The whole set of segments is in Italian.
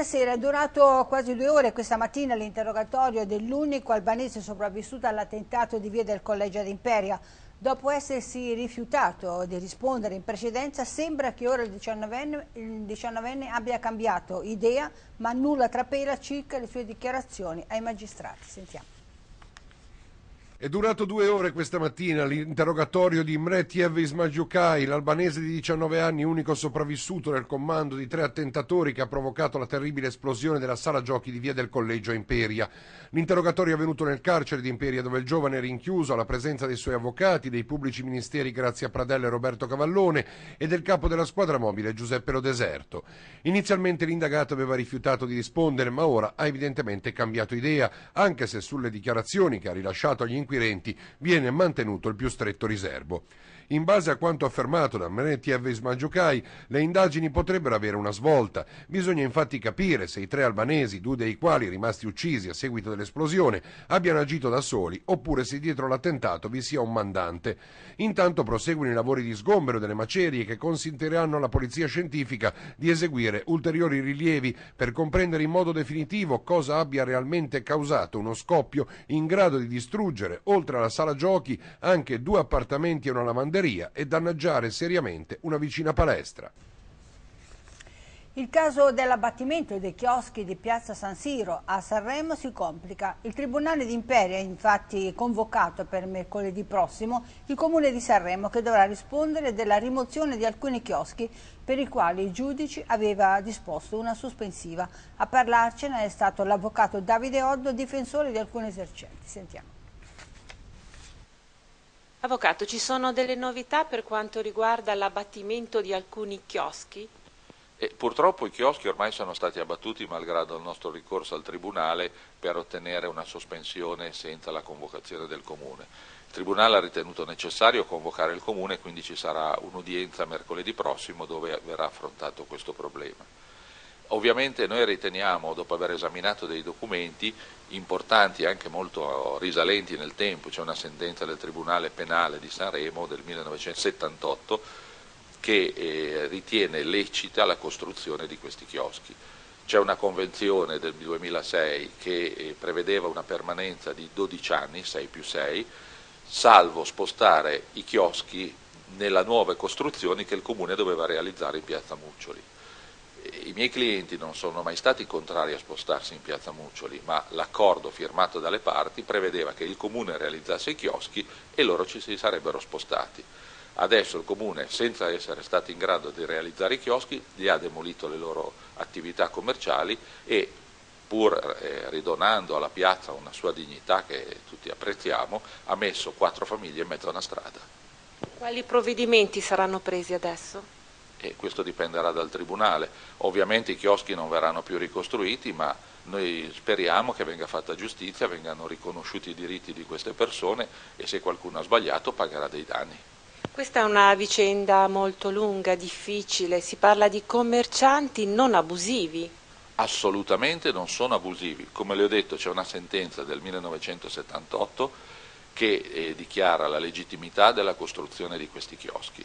Buonasera, è durato quasi due ore questa mattina l'interrogatorio dell'unico albanese sopravvissuto all'attentato di via del Collegio ad Imperia. Dopo essersi rifiutato di rispondere in precedenza, sembra che ora il 19enne, il 19enne abbia cambiato idea, ma nulla trapela circa le sue dichiarazioni ai magistrati. Sentiamo. È durato due ore questa mattina l'interrogatorio di Mretiev Ismagiokai, l'albanese di 19 anni, unico sopravvissuto nel comando di tre attentatori che ha provocato la terribile esplosione della sala giochi di via del collegio Imperia. L'interrogatorio è avvenuto nel carcere di Imperia, dove il giovane è rinchiuso alla presenza dei suoi avvocati, dei pubblici ministeri Grazia Pradella e Roberto Cavallone e del capo della squadra mobile Giuseppe Lodeserto. Inizialmente l'indagato aveva rifiutato di rispondere, ma ora ha evidentemente cambiato idea, anche se sulle dichiarazioni che ha rilasciato agli incontri inquirenti viene mantenuto il più stretto riserbo. In base a quanto affermato da Meretti e Smagiucai, le indagini potrebbero avere una svolta. Bisogna infatti capire se i tre albanesi, due dei quali rimasti uccisi a seguito dell'esplosione, abbiano agito da soli oppure se dietro l'attentato vi sia un mandante. Intanto proseguono i lavori di sgombero delle macerie che consentiranno alla polizia scientifica di eseguire ulteriori rilievi per comprendere in modo definitivo cosa abbia realmente causato uno scoppio in grado di distruggere, oltre alla sala giochi, anche due appartamenti e una lavanderia scuderia e danneggiare seriamente una vicina palestra. Il caso dell'abbattimento dei chioschi di Piazza San Siro a Sanremo si complica. Il Tribunale d'Imperia ha infatti convocato per mercoledì prossimo il Comune di Sanremo che dovrà rispondere della rimozione di alcuni chioschi per i quali i giudici aveva disposto una sospensiva. A parlarcene è stato l'avvocato Davide Oddo, difensore di alcuni esercenti. Sentiamo. Avvocato, ci sono delle novità per quanto riguarda l'abbattimento di alcuni chioschi? E purtroppo i chioschi ormai sono stati abbattuti malgrado il nostro ricorso al Tribunale per ottenere una sospensione senza la convocazione del Comune. Il Tribunale ha ritenuto necessario convocare il Comune, quindi ci sarà un'udienza mercoledì prossimo dove verrà affrontato questo problema. Ovviamente noi riteniamo, dopo aver esaminato dei documenti importanti e anche molto risalenti nel tempo, c'è una sentenza del Tribunale Penale di Sanremo del 1978 che eh, ritiene lecita la costruzione di questi chioschi. C'è una convenzione del 2006 che eh, prevedeva una permanenza di 12 anni, 6 più 6, salvo spostare i chioschi nella nuove costruzioni che il Comune doveva realizzare in piazza Muccioli. I miei clienti non sono mai stati contrari a spostarsi in piazza Muccioli, ma l'accordo firmato dalle parti prevedeva che il comune realizzasse i chioschi e loro ci si sarebbero spostati. Adesso il comune, senza essere stato in grado di realizzare i chioschi, gli ha demolito le loro attività commerciali e pur eh, ridonando alla piazza una sua dignità che tutti apprezziamo, ha messo quattro famiglie in mezzo a una strada. Quali provvedimenti saranno presi adesso? e questo dipenderà dal Tribunale. Ovviamente i chioschi non verranno più ricostruiti, ma noi speriamo che venga fatta giustizia, vengano riconosciuti i diritti di queste persone e se qualcuno ha sbagliato pagherà dei danni. Questa è una vicenda molto lunga, difficile, si parla di commercianti non abusivi. Assolutamente non sono abusivi, come le ho detto c'è una sentenza del 1978 che eh, dichiara la legittimità della costruzione di questi chioschi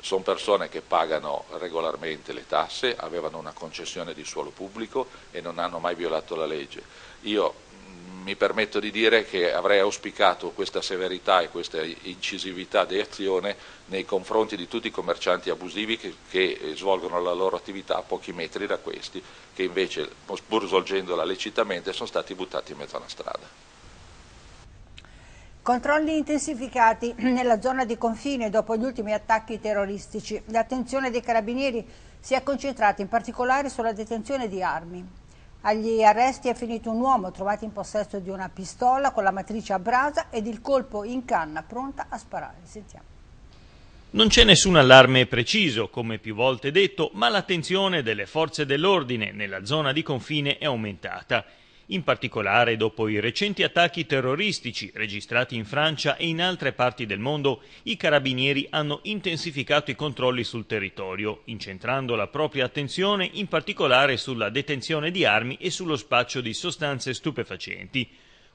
sono persone che pagano regolarmente le tasse, avevano una concessione di suolo pubblico e non hanno mai violato la legge. Io mm, mi permetto di dire che avrei auspicato questa severità e questa incisività di azione nei confronti di tutti i commercianti abusivi che, che eh, svolgono la loro attività a pochi metri da questi, che invece, pur svolgendola lecitamente, sono stati buttati in mezzo alla strada. Controlli intensificati nella zona di confine dopo gli ultimi attacchi terroristici. L'attenzione dei carabinieri si è concentrata in particolare sulla detenzione di armi. Agli arresti è finito un uomo trovato in possesso di una pistola con la matrice a brasa ed il colpo in canna pronta a sparare. Sentiamo. Non c'è nessun allarme preciso, come più volte detto, ma l'attenzione delle forze dell'ordine nella zona di confine è aumentata. In particolare, dopo i recenti attacchi terroristici registrati in Francia e in altre parti del mondo, i carabinieri hanno intensificato i controlli sul territorio, incentrando la propria attenzione in particolare sulla detenzione di armi e sullo spaccio di sostanze stupefacenti.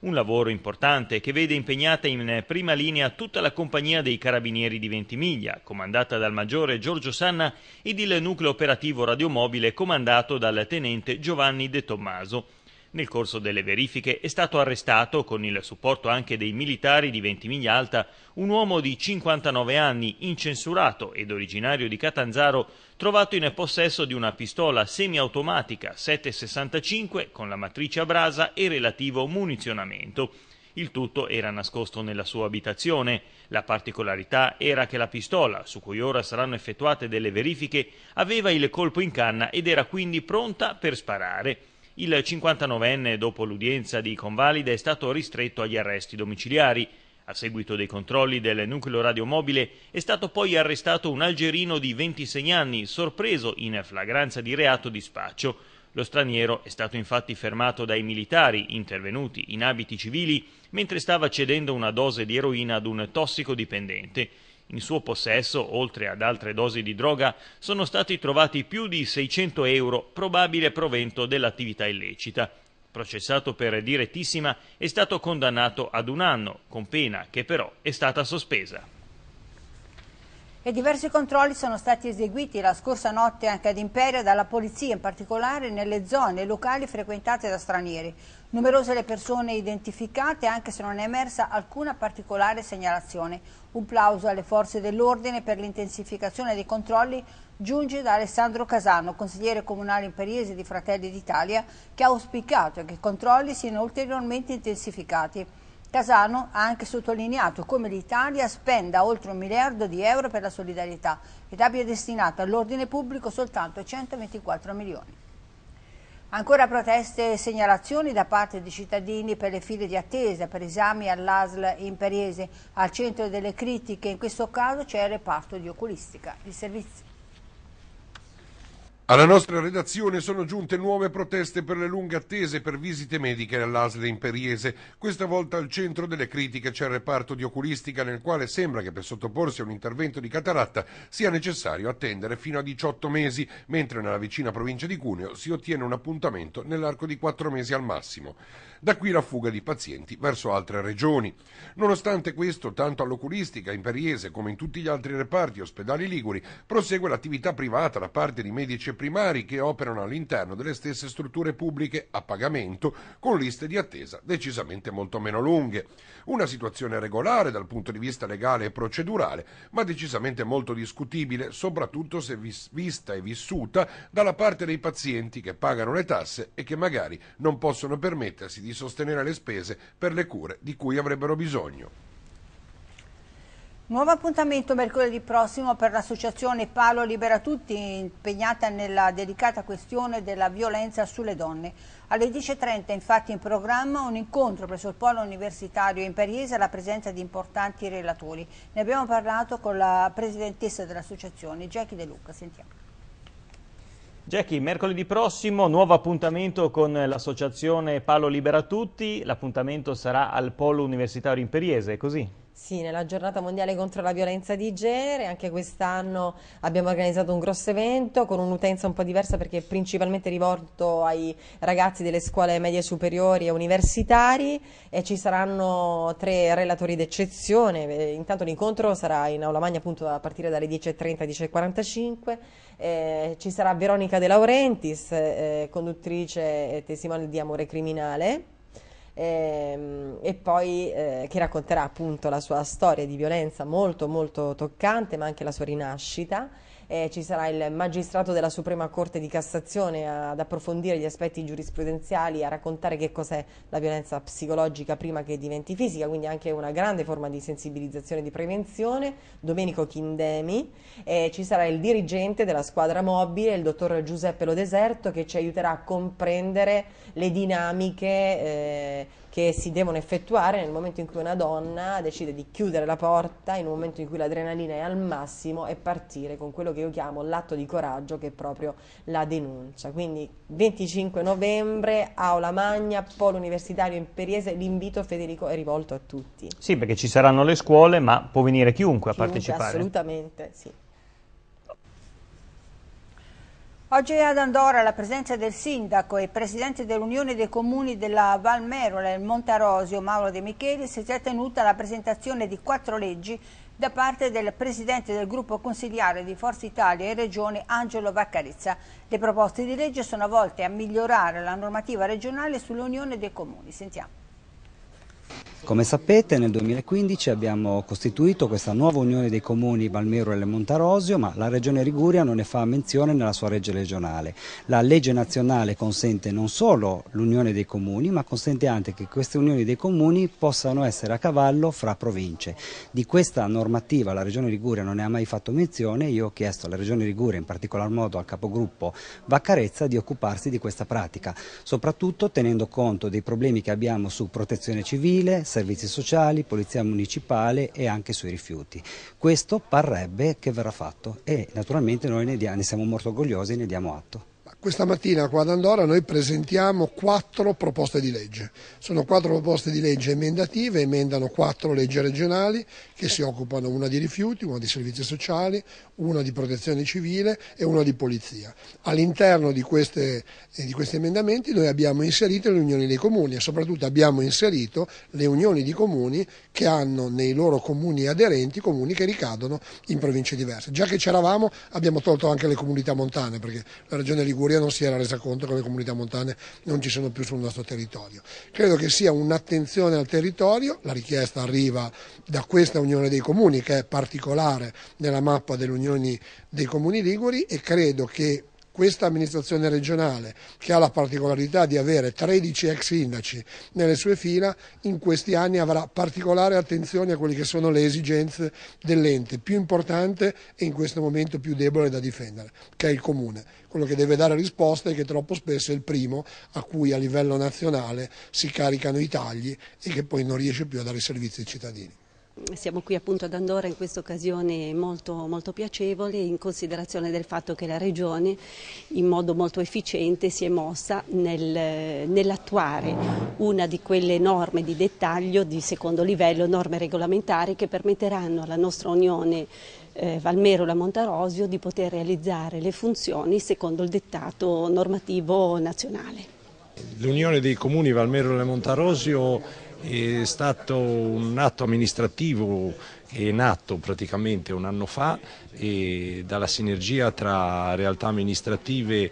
Un lavoro importante che vede impegnata in prima linea tutta la compagnia dei carabinieri di Ventimiglia, comandata dal maggiore Giorgio Sanna, ed il nucleo operativo radiomobile comandato dal tenente Giovanni De Tommaso nel corso delle verifiche è stato arrestato, con il supporto anche dei militari di Ventimiglia Alta, un uomo di 59 anni, incensurato ed originario di Catanzaro, trovato in possesso di una pistola semiautomatica 765 con la matrice a brasa e relativo munizionamento. Il tutto era nascosto nella sua abitazione. La particolarità era che la pistola, su cui ora saranno effettuate delle verifiche, aveva il colpo in canna ed era quindi pronta per sparare. Il 59enne, dopo l'udienza di convalida, è stato ristretto agli arresti domiciliari. A seguito dei controlli del nucleo radiomobile è stato poi arrestato un algerino di 26 anni, sorpreso in flagranza di reato di spaccio. Lo straniero è stato infatti fermato dai militari intervenuti in abiti civili mentre stava cedendo una dose di eroina ad un tossicodipendente. In suo possesso, oltre ad altre dosi di droga, sono stati trovati più di 600 euro probabile provento dell'attività illecita. Processato per direttissima, è stato condannato ad un anno, con pena che però è stata sospesa e diversi controlli sono stati eseguiti la scorsa notte anche ad Imperia dalla polizia, in particolare nelle zone e locali frequentate da stranieri. Numerose le persone identificate, anche se non è emersa alcuna particolare segnalazione. Un plauso alle forze dell'ordine per l'intensificazione dei controlli giunge da Alessandro Casano, consigliere comunale imperiese di Fratelli d'Italia, che ha auspicato che i controlli siano ulteriormente intensificati. Casano ha anche sottolineato come l'Italia spenda oltre un miliardo di euro per la solidarietà ed abbia destinato all'ordine pubblico soltanto 124 milioni. Ancora proteste e segnalazioni da parte di cittadini per le file di attesa, per esami all'ASL Imperiese. Al centro delle critiche in questo caso c'è il reparto di oculistica. Il servizio. Alla nostra redazione sono giunte nuove proteste per le lunghe attese per visite mediche all'ASL imperiese. Questa volta al centro delle critiche c'è il reparto di oculistica nel quale sembra che per sottoporsi a un intervento di cataratta sia necessario attendere fino a 18 mesi, mentre nella vicina provincia di Cuneo si ottiene un appuntamento nell'arco di 4 mesi al massimo. Da qui la fuga di pazienti verso altre regioni. Nonostante questo, tanto all'oculistica in Periese come in tutti gli altri reparti ospedali liguri, prosegue l'attività privata da parte di medici primari che operano all'interno delle stesse strutture pubbliche a pagamento con liste di attesa decisamente molto meno lunghe. Una situazione regolare dal punto di vista legale e procedurale, ma decisamente molto discutibile, soprattutto se vis- vista e vissuta dalla parte dei pazienti che pagano le tasse e che magari non possono permettersi di di sostenere le spese per le cure di cui avrebbero bisogno. Nuovo appuntamento mercoledì prossimo per l'associazione Palo Libera Tutti impegnata nella delicata questione della violenza sulle donne. Alle 10.30 infatti in programma un incontro presso il Polo Universitario in Pariese alla presenza di importanti relatori. Ne abbiamo parlato con la presidentessa dell'associazione, Jackie De Luca. Sentiamo. Jackie, mercoledì prossimo nuovo appuntamento con l'associazione Palo Libera Tutti, l'appuntamento sarà al Polo Universitario Imperiese, così? Sì, nella giornata mondiale contro la violenza di genere, anche quest'anno abbiamo organizzato un grosso evento con un'utenza un po' diversa perché è principalmente rivolto ai ragazzi delle scuole medie superiori e universitari e ci saranno tre relatori d'eccezione. Eh, intanto l'incontro sarà in Aula Magna appunto a partire dalle 10.30 10.45. Eh, ci sarà Veronica De Laurentiis, eh, conduttrice e testimone di Amore Criminale Ehm, e poi eh, che racconterà appunto la sua storia di violenza molto molto toccante, ma anche la sua rinascita eh, ci sarà il magistrato della Suprema Corte di Cassazione ad approfondire gli aspetti giurisprudenziali, a raccontare che cos'è la violenza psicologica prima che diventi fisica, quindi anche una grande forma di sensibilizzazione e di prevenzione, Domenico Chindemi, eh, ci sarà il dirigente della squadra mobile, il dottor Giuseppe Lodeserto, che ci aiuterà a comprendere le dinamiche eh, che si devono effettuare nel momento in cui una donna decide di chiudere la porta, in un momento in cui l'adrenalina è al massimo, e partire con quello che io chiamo l'atto di coraggio, che è proprio la denuncia. Quindi 25 novembre, Aula Magna, Polo Universitario in Periese, l'invito Federico è rivolto a tutti. Sì, perché ci saranno le scuole, ma può venire chiunque, chiunque a partecipare. Assolutamente, sì. Oggi ad Andorra la presenza del sindaco e presidente dell'Unione dei Comuni della Valmerola e il Montarosio, Mauro De Micheli, si è tenuta la presentazione di quattro leggi da parte del presidente del gruppo consigliare di Forza Italia e Regione, Angelo Vaccarizza. Le proposte di legge sono volte a migliorare la normativa regionale sull'Unione dei Comuni. Sentiamo. Come sapete nel 2015 abbiamo costituito questa nuova unione dei comuni Balmero e Le Montarosio, ma la regione Liguria non ne fa menzione nella sua legge regionale. La legge nazionale consente non solo l'unione dei comuni, ma consente anche che queste unioni dei comuni possano essere a cavallo fra province. Di questa normativa la regione Liguria non ne ha mai fatto menzione, io ho chiesto alla regione Liguria, in particolar modo al capogruppo Vaccarezza, di occuparsi di questa pratica, soprattutto tenendo conto dei problemi che abbiamo su protezione civile, civile, servizi sociali, polizia municipale e anche sui rifiuti. Questo parrebbe che verrà fatto e naturalmente noi ne, diamo, ne siamo molto orgogliosi e ne diamo atto. Questa mattina qua ad Andorra noi presentiamo quattro proposte di legge. Sono quattro proposte di legge emendative, emendano quattro leggi regionali che si occupano una di rifiuti, una di servizi sociali, una di protezione civile e una di polizia. All'interno di, eh, di questi emendamenti noi abbiamo inserito le unioni dei comuni e soprattutto abbiamo inserito le unioni di comuni che hanno nei loro comuni aderenti comuni che ricadono in province diverse. Già che c'eravamo abbiamo tolto anche le comunità montane perché la regione Liguria Liguria non si era resa conto che le comunità montane non ci sono più sul nostro territorio. Credo che sia un'attenzione al territorio, la richiesta arriva da questa Unione dei Comuni che è particolare nella mappa delle unioni dei comuni liguri e credo che questa amministrazione regionale, che ha la particolarità di avere 13 ex sindaci nelle sue fila, in questi anni avrà particolare attenzione a quelle che sono le esigenze dell'ente più importante e in questo momento più debole da difendere, che è il comune. Quello che deve dare risposta è che troppo spesso è il primo a cui a livello nazionale si caricano i tagli e che poi non riesce più a dare servizi ai cittadini. Siamo qui appunto ad Andorra in questa occasione molto, molto, piacevole in considerazione del fatto che la Regione in modo molto efficiente si è mossa nel, nell'attuare una di quelle norme di dettaglio di secondo livello, norme regolamentari che permetteranno alla nostra Unione eh, Valmero la Montarosio di poter realizzare le funzioni secondo il dettato normativo nazionale. L'Unione dei Comuni Valmero la Montarosio è stato un atto amministrativo che è nato praticamente un anno fa dalla sinergia tra realtà amministrative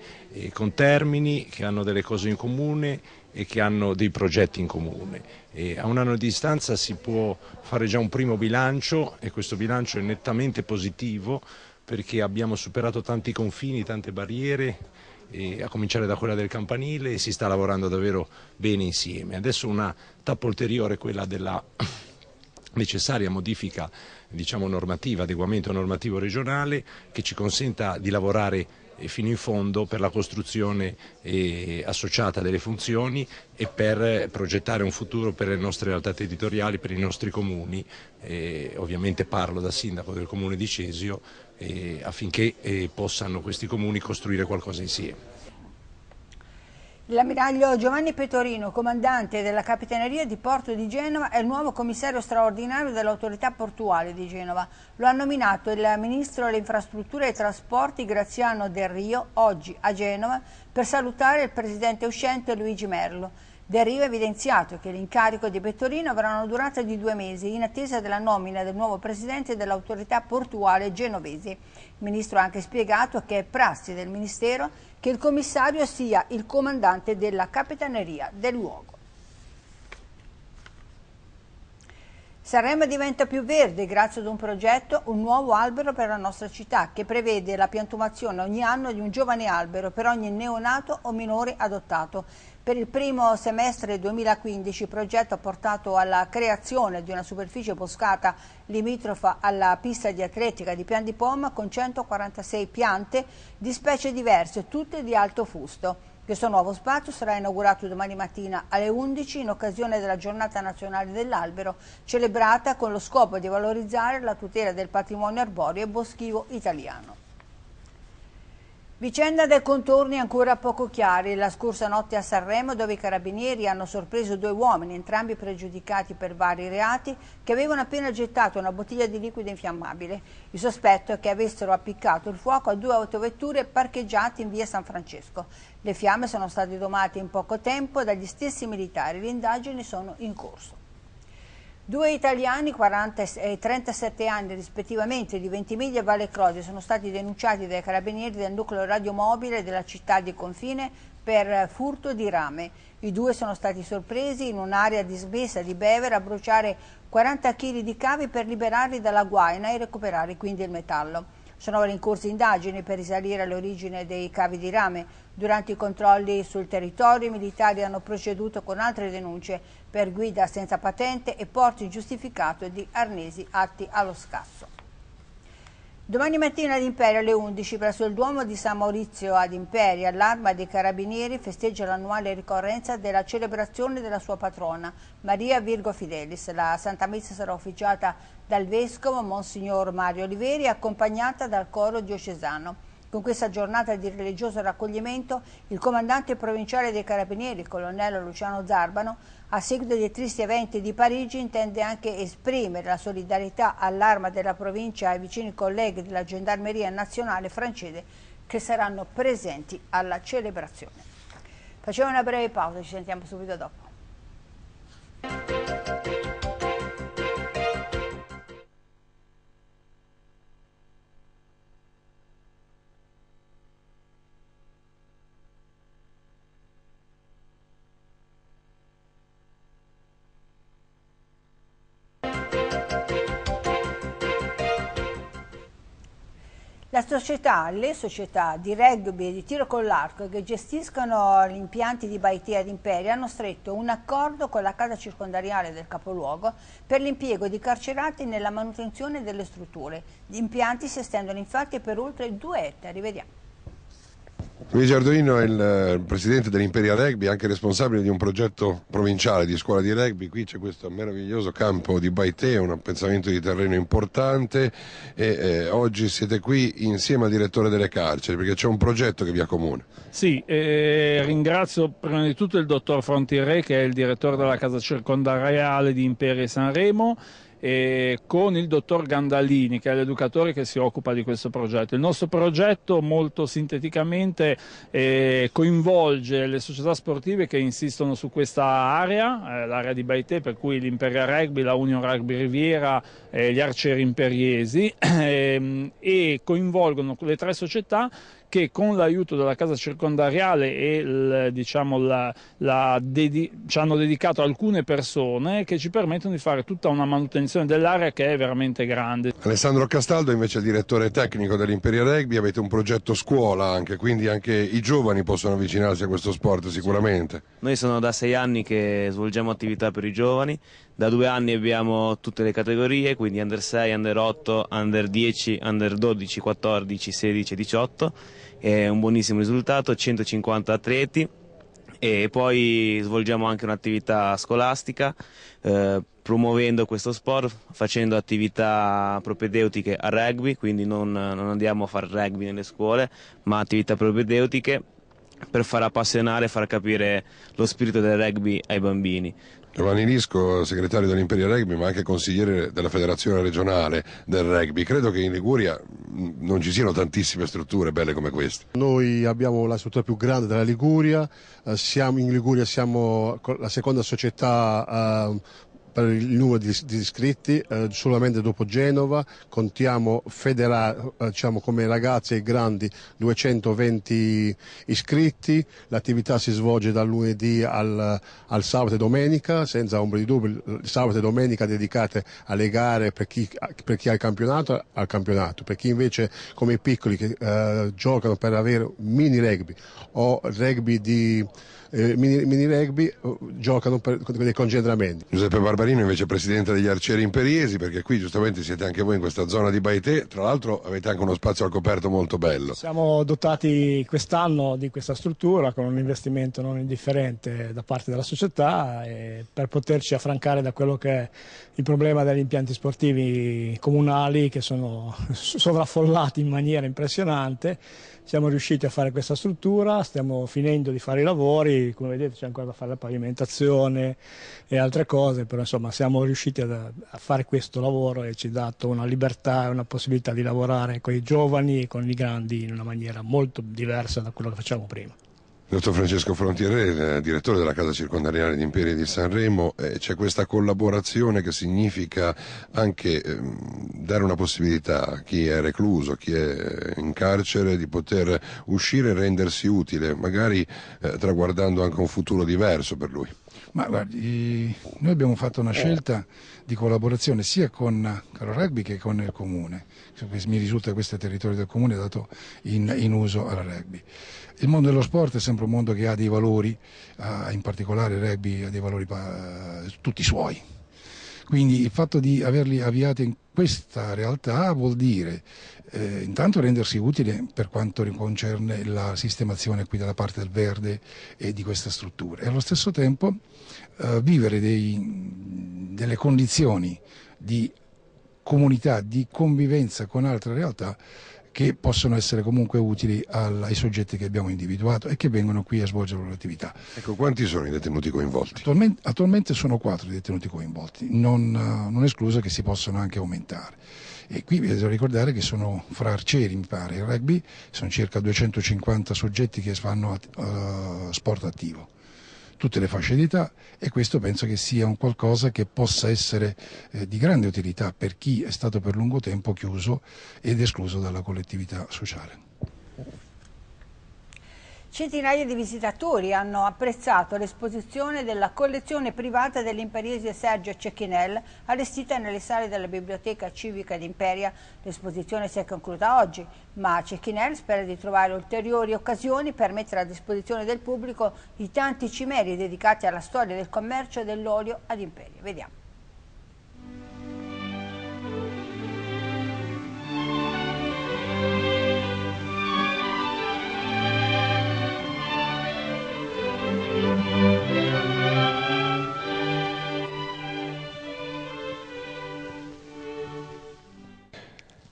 con termini che hanno delle cose in comune e che hanno dei progetti in comune. E a un anno di distanza si può fare già un primo bilancio e questo bilancio è nettamente positivo perché abbiamo superato tanti confini, tante barriere a cominciare da quella del campanile e si sta lavorando davvero bene insieme. Adesso una tappa ulteriore è quella della necessaria modifica diciamo, normativa, adeguamento normativo regionale che ci consenta di lavorare eh, fino in fondo per la costruzione eh, associata delle funzioni e per progettare un futuro per le nostre realtà territoriali, per i nostri comuni. Eh, ovviamente parlo da sindaco del comune di Cesio eh, affinché eh, possano questi comuni costruire qualcosa insieme. L'ammiraglio Giovanni Petorino, comandante della Capitaneria di Porto di Genova, è il nuovo commissario straordinario dell'autorità portuale di Genova. Lo ha nominato il ministro delle Infrastrutture e Trasporti Graziano Del Rio oggi a Genova per salutare il presidente uscente Luigi Merlo. Deriva evidenziato che l'incarico di Bettorino avrà una durata di due mesi in attesa della nomina del nuovo presidente dell'autorità portuale genovese. Il ministro ha anche spiegato che è prassi del ministero che il commissario sia il comandante della capitaneria del luogo. Sanremo diventa più verde grazie ad un progetto, un nuovo albero per la nostra città, che prevede la piantumazione ogni anno di un giovane albero per ogni neonato o minore adottato. Per il primo semestre 2015 il progetto ha portato alla creazione di una superficie boscata limitrofa alla pista di atletica di Pian di Pom con 146 piante di specie diverse, tutte di alto fusto. Questo nuovo spazio sarà inaugurato domani mattina alle 11 in occasione della giornata nazionale dell'albero, celebrata con lo scopo di valorizzare la tutela del patrimonio arborio e boschivo italiano. Vicenda dai contorni ancora poco chiari. La scorsa notte a Sanremo, dove i carabinieri hanno sorpreso due uomini, entrambi pregiudicati per vari reati, che avevano appena gettato una bottiglia di liquido infiammabile. Il sospetto è che avessero appiccato il fuoco a due autovetture parcheggiate in via San Francesco. Le fiamme sono state domate in poco tempo dagli stessi militari. Le indagini sono in corso. Due italiani, 40 e 37 eh, anni rispettivamente, di Ventimiglia e Valle Croce, sono stati denunciati dai carabinieri del nucleo radiomobile della città di confine per eh, furto di rame. I due sono stati sorpresi in un'area dismessa di bevera a bruciare 40 kg di cavi per liberarli dalla guaina e recuperare quindi il metallo. Sono ora in corso indagini per risalire all'origine dei cavi di rame. Durante i controlli sul territorio i militari hanno proceduto con altre denunce per guida senza patente e porto ingiustificato di arnesi atti allo scasso. Domani mattina ad Imperia alle 11 presso il Duomo di San Maurizio ad Imperia l'arma dei carabinieri festeggia l'annuale ricorrenza della celebrazione della sua patrona Maria Virgo Fidelis. La Santa Messa sarà officiata dal Vescovo Monsignor Mario Oliveri accompagnata dal coro diocesano. Con questa giornata di religioso raccoglimento, il comandante provinciale dei Carabinieri, colonnello Luciano Zarbano, a seguito dei tristi eventi di Parigi, intende anche esprimere la solidarietà all'arma della provincia e ai vicini colleghi della Gendarmeria Nazionale francese che saranno presenti alla celebrazione. Facciamo una breve pausa, ci sentiamo subito dopo. La società, le società di rugby e di tiro con l'arco che gestiscono gli impianti di Baitia ed Imperia hanno stretto un accordo con la casa circondariale del capoluogo per l'impiego di carcerati nella manutenzione delle strutture. Gli impianti si estendono infatti per oltre due ettari. Vediamo. Luigi Arduino è il eh, presidente dell'Imperia Rugby, anche responsabile di un progetto provinciale di scuola di rugby. Qui c'è questo meraviglioso campo di Baite, un appezzamento di terreno importante e eh, oggi siete qui insieme al direttore delle carceri perché c'è un progetto che vi accomuna. Sì, eh, ringrazio prima di tutto il dottor Frontieré che è il direttore della casa circondariale di Imperia Sanremo eh, con il dottor Gandalini, che è l'educatore che si occupa di questo progetto. Il nostro progetto, molto sinteticamente, eh, coinvolge le società sportive che insistono su questa area, eh, l'area di Baite, per cui l'Imperia Rugby, la Union Rugby Riviera, eh, gli arcieri imperiesi, ehm, e coinvolgono le tre società che con l'aiuto della casa circondariale e il, diciamo, la, la dedi ci hanno dedicato alcune persone che ci permettono di fare tutta una manutenzione dell'area che è veramente grande. Alessandro Castaldo invece è direttore tecnico dell'Imperia Rugby, avete un progetto scuola anche, quindi anche i giovani possono avvicinarsi a questo sport sicuramente. Noi sono da sei anni che svolgiamo attività per i giovani, da due anni abbiamo tutte le categorie, quindi under 6, under 8, under 10, under 12, 14, 16 18 è un buonissimo risultato, 150 atleti e poi svolgiamo anche un'attività scolastica eh, promuovendo questo sport facendo attività propedeutiche a rugby quindi non, non andiamo a fare rugby nelle scuole ma attività propedeutiche per far appassionare e far capire lo spirito del rugby ai bambini. Giovanni Nisco, segretario dell'Imperia Rugby, ma anche consigliere della federazione regionale del rugby. Credo che in Liguria non ci siano tantissime strutture belle come queste. Noi abbiamo la struttura più grande della Liguria, eh, siamo, in Liguria siamo la seconda società ehm, per il numero di, di iscritti, eh, solamente dopo Genova contiamo federale, eh, diciamo come ragazzi e grandi 220 iscritti, l'attività si svolge dal lunedì al, al sabato e domenica, senza ombra di dubbio, sabato e domenica dedicate alle gare per chi, per chi ha il campionato, al campionato, per chi invece come i piccoli che eh, giocano per avere mini rugby o rugby di eh, mini, mini, rugby oh, giocano per, con dei congedramenti. Giuseppe Barbarino invece è presidente degli arcieri imperiesi perché qui giustamente siete anche voi in questa zona di Baite, tra l'altro avete anche uno spazio al coperto molto bello. Siamo dotati quest'anno di questa struttura con un investimento non indifferente da parte della società per poterci affrancare da quello che è il problema degli impianti sportivi comunali che sono sovraffollati in maniera impressionante. Siamo riusciti a fare questa struttura, stiamo finendo di fare i lavori, come vedete c'è ancora da fare la pavimentazione e altre cose, però insomma siamo riusciti a, a fare questo lavoro e ci ha dato una libertà e una possibilità di lavorare con i giovani e con i grandi in una maniera molto diversa da quello che facciamo prima. Dottor Francesco Frontiere, eh, direttore della Casa Circondariale di Imperi di Sanremo, eh, c'è questa collaborazione che significa anche eh, dare una possibilità a chi è recluso, a chi è in carcere, di poter uscire e rendersi utile, magari eh, traguardando anche un futuro diverso per lui. Ma guardi, noi abbiamo fatto una scelta di collaborazione sia con Caro Rugby che con il Comune. Cioè, mi risulta che questo territorio del Comune è dato in, in uso alla rugby. Il mondo dello sport è sempre un mondo che ha dei valori, in particolare il rugby ha dei valori tutti suoi. Quindi il fatto di averli avviati in questa realtà vuol dire eh, intanto rendersi utile per quanto concerne la sistemazione qui della parte del verde e di questa struttura e allo stesso tempo eh, vivere dei, delle condizioni di comunità, di convivenza con altre realtà che possono essere comunque utili al, ai soggetti che abbiamo individuato e che vengono qui a svolgere la loro attività. Ecco, quanti sono i detenuti coinvolti? Attualmente, attualmente sono quattro i detenuti coinvolti, non, eh, non escluso che si possano anche aumentare. E qui bisogna ricordare che sono fra arcieri, mi pare, il rugby, sono circa 250 soggetti che fanno at- uh, sport attivo tutte le fasce d'età e questo penso che sia un qualcosa che possa essere eh, di grande utilità per chi è stato per lungo tempo chiuso ed escluso dalla collettività sociale. Centinaia di visitatori hanno apprezzato l'esposizione della collezione privata dell'imperiese Sergio Cecchinel, allestita nelle sale della Biblioteca Civica d'Imperia. L'esposizione si è conclusa oggi, ma Cecchinel spera di trovare ulteriori occasioni per mettere a disposizione del pubblico i tanti cimeri dedicati alla storia del commercio dell'olio ad Imperia. Vediamo.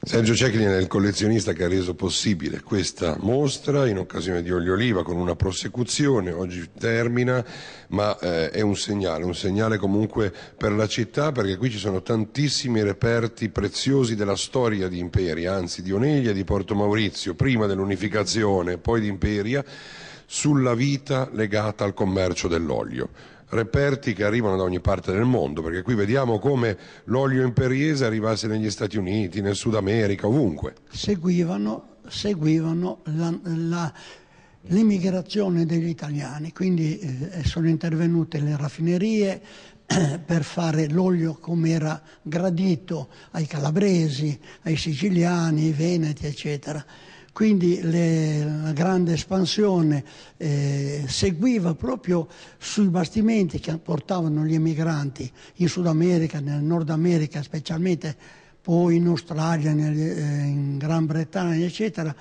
Sergio Ceclin è il collezionista che ha reso possibile questa mostra in occasione di Olio Oliva con una prosecuzione, oggi termina, ma eh, è un segnale, un segnale comunque per la città perché qui ci sono tantissimi reperti preziosi della storia di Imperia, anzi di Oneglia e di Porto Maurizio, prima dell'unificazione, poi di Imperia, sulla vita legata al commercio dell'olio reperti che arrivano da ogni parte del mondo, perché qui vediamo come l'olio imperiese arrivasse negli Stati Uniti, nel Sud America, ovunque. Seguivano, seguivano l'immigrazione degli italiani, quindi eh, sono intervenute le raffinerie, per fare l'olio come era gradito ai calabresi, ai siciliani, ai veneti, eccetera. Quindi le, la grande espansione eh, seguiva proprio sui bastimenti che portavano gli emigranti in Sud America, nel Nord America specialmente, poi in Australia, nel, eh, in Gran Bretagna, eccetera,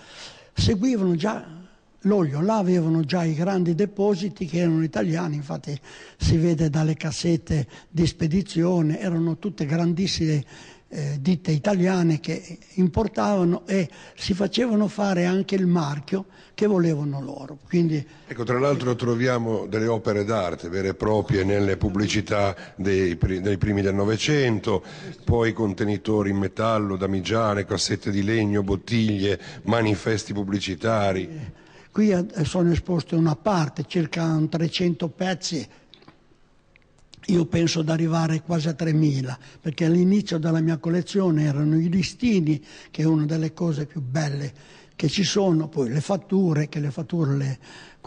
seguivano già l'olio, là avevano già i grandi depositi che erano italiani, infatti si vede dalle cassette di spedizione, erano tutte grandissime eh, ditte italiane che importavano e si facevano fare anche il marchio che volevano loro. Quindi, ecco, tra l'altro troviamo delle opere d'arte vere e proprie nelle pubblicità dei, dei primi del Novecento, poi contenitori in metallo, damigiane, cassette di legno, bottiglie, manifesti pubblicitari. Qui eh, sono esposte una parte, circa 300 pezzi io penso ad arrivare quasi a 3.000, perché all'inizio della mia collezione erano i listini, che è una delle cose più belle che ci sono, poi le fatture, che le fatture le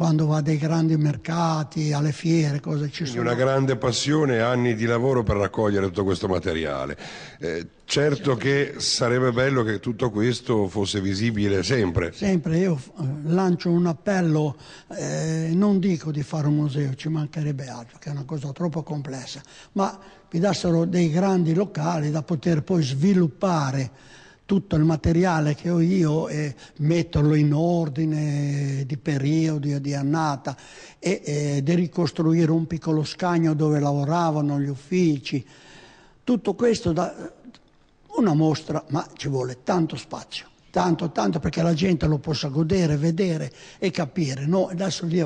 quando va dei grandi mercati, alle fiere, cose ci sono. Una grande passione e anni di lavoro per raccogliere tutto questo materiale. Eh, certo che sarebbe bello che tutto questo fosse visibile sempre. Sempre, io eh, lancio un appello, eh, non dico di fare un museo, ci mancherebbe altro, che è una cosa troppo complessa, ma vi dassero dei grandi locali da poter poi sviluppare tutto il materiale che ho io e metterlo in ordine di periodi e di annata e, e di ricostruire un piccolo scagno dove lavoravano gli uffici. Tutto questo da una mostra, ma ci vuole tanto spazio tanto, tanto perché la gente lo possa godere, vedere e capire. No,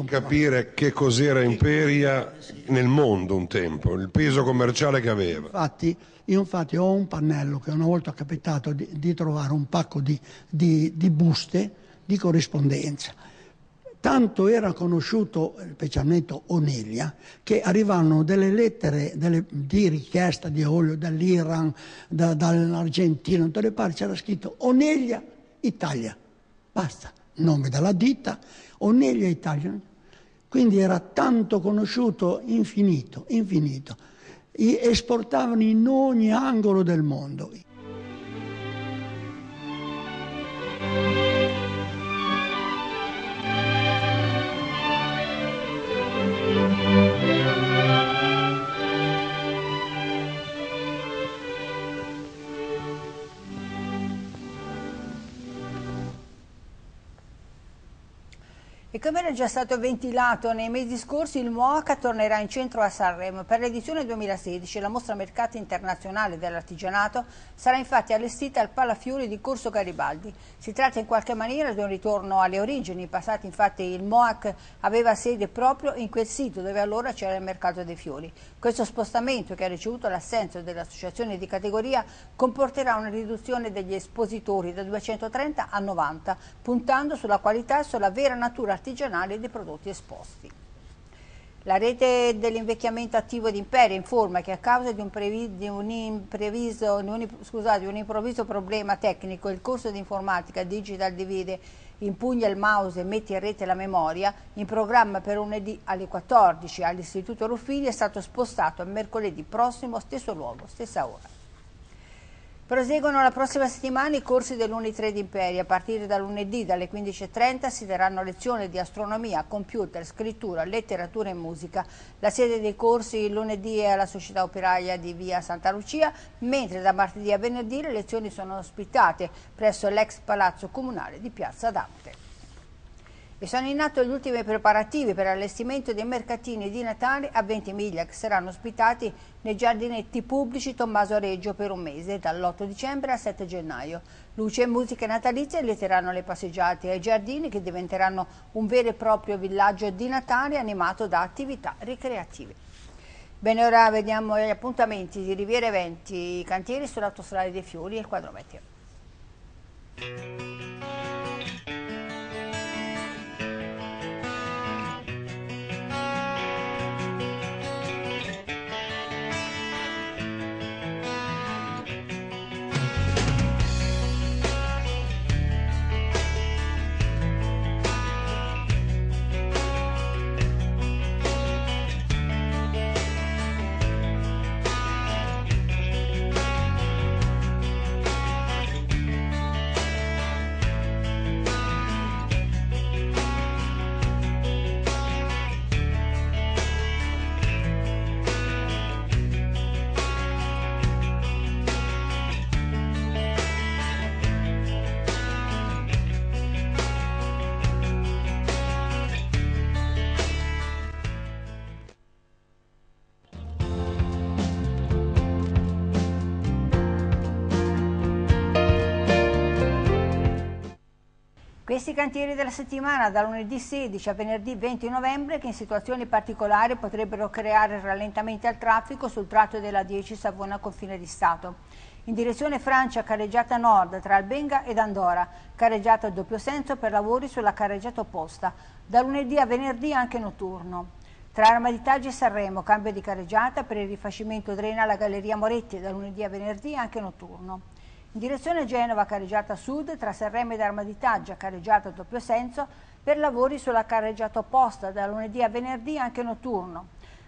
capire che cos'era Imperia nel mondo un tempo, il peso commerciale che aveva. Infatti, io infatti ho un pannello che una volta è capitato di, di trovare un pacco di, di, di buste di corrispondenza tanto era conosciuto, specialmente Oneglia, che arrivarono delle lettere delle, di richiesta di olio dall'Iran, da, dall'Argentina, da tutte le parti c'era scritto Oneglia Italia, basta, nome dalla ditta, Oneglia Italia. Quindi era tanto conosciuto, infinito, infinito. E esportavano in ogni angolo del mondo. come era già stato ventilato nei mesi scorsi, il Moaca tornerà in centro a Sanremo. Per l'edizione 2016 la mostra mercato internazionale dell'artigianato sarà infatti allestita al Palafiori di Corso Garibaldi. Si tratta in qualche maniera di un ritorno alle origini. In passato infatti il Moac aveva sede proprio in quel sito dove allora c'era il mercato dei fiori. Questo spostamento che ha ricevuto l'assenso dell'associazione di categoria comporterà una riduzione degli espositori da 230 a 90, puntando sulla qualità e sulla vera natura artigianale artigianale dei prodotti esposti. La rete dell'invecchiamento attivo di Imperia informa che a causa di un, previ, di un, impreviso, un, scusate, un improvviso problema tecnico il corso di informatica Digital Divide impugna il mouse e mette in rete la memoria, in programma per lunedì alle 14 all'Istituto Ruffini è stato spostato a mercoledì prossimo, stesso luogo, stessa ora. Proseguono la prossima settimana i corsi delluni dell'Unitrade Imperi. A partire da lunedì dalle 15.30 si daranno lezioni di astronomia, computer, scrittura, letteratura e musica. La sede dei corsi lunedì è alla Società Operaia di Via Santa Lucia, mentre da martedì a venerdì le lezioni sono ospitate presso l'ex Palazzo Comunale di Piazza Dante. E sono in atto gli ultimi preparativi per l'allestimento dei mercatini di Natale a Ventimiglia che saranno ospitati nei giardinetti pubblici Tommaso Reggio per un mese, dall'8 dicembre al 7 gennaio. Luce e musiche natalizie letteranno le passeggiate ai giardini che diventeranno un vero e proprio villaggio di Natale animato da attività ricreative. Bene, ora vediamo gli appuntamenti di Riviera Eventi, i cantieri sull'autostrada dei Fiori e il quadrometeo. Questi cantieri della settimana da lunedì 16 a venerdì 20 novembre che in situazioni particolari potrebbero creare rallentamenti al traffico sul tratto della 10 Savona Confine di Stato. In direzione Francia carreggiata nord tra Albenga ed Andora, carreggiata a doppio senso per lavori sulla carreggiata opposta, da lunedì a venerdì anche notturno. Tra Armaditaggio e Sanremo, cambio di carreggiata per il rifacimento drena alla Galleria Moretti, da lunedì a venerdì anche notturno. In direzione Genova carreggiata sud tra Serremo ed Armaditaggia carreggiata a doppio senso per lavori sulla carreggiata opposta da lunedì a venerdì anche notturno.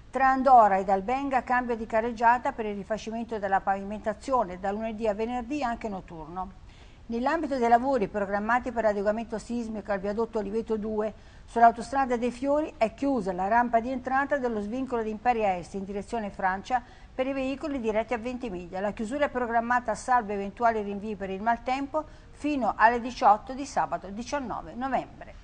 Tra Andora ed Albenga cambio di carreggiata per il rifacimento della pavimentazione da lunedì a venerdì anche notturno. Nell'ambito dei lavori programmati per l'adeguamento sismico al viadotto Oliveto 2 Sull'autostrada dei Fiori è chiusa la rampa di entrata dello svincolo di Imperia Est in direzione Francia per i veicoli diretti a Ventimiglia. La chiusura è programmata a salvo eventuali rinvii per il maltempo fino alle 18 di sabato 19 novembre.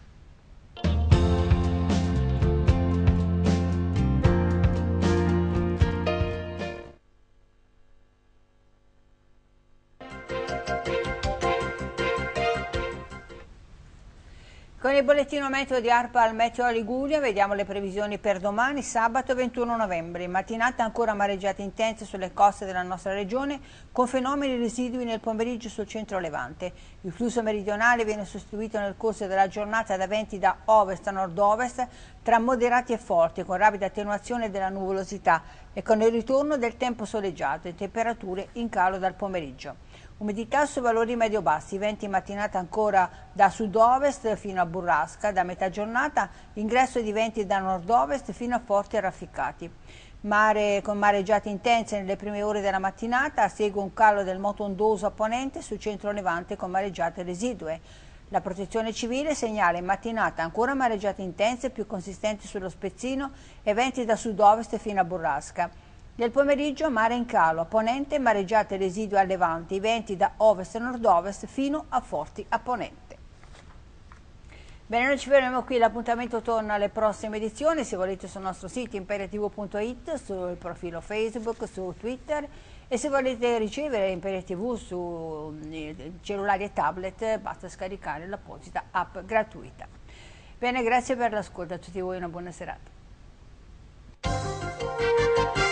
Con il bollettino meteo di Arpa al Meteo Liguria vediamo le previsioni per domani, sabato 21 novembre. Mattinata ancora mareggiate intense sulle coste della nostra regione con fenomeni residui nel pomeriggio sul centro levante. Il flusso meridionale viene sostituito nel corso della giornata da venti da ovest a nord-ovest tra moderati e forti con rapida attenuazione della nuvolosità e con il ritorno del tempo soleggiato e temperature in calo dal pomeriggio. Umidità sui valori medio-bassi, venti in mattinata ancora da sud-ovest fino a burrasca, da metà giornata ingresso di venti da nord-ovest fino a forti e rafficcati. Mare con mareggiate intense nelle prime ore della mattinata, segue un calo del moto ondoso a ponente sul centro levante con mareggiate residue. La protezione civile segnala in mattinata ancora mareggiate intense più consistenti sullo Spezzino e venti da sud-ovest fino a Burrasca. Nel pomeriggio mare in calo, a ponente mareggiate residue a levante, i venti da ovest e nord-ovest fino a forti a ponente. Bene, noi ci fermiamo qui, l'appuntamento torna alle prossime edizioni, se volete sul nostro sito imperiatv.it, sul profilo Facebook, su Twitter e se volete ricevere Imperia TV su mm, cellulari e tablet basta scaricare l'apposita app gratuita. Bene, grazie per l'ascolto a tutti voi, una buona serata.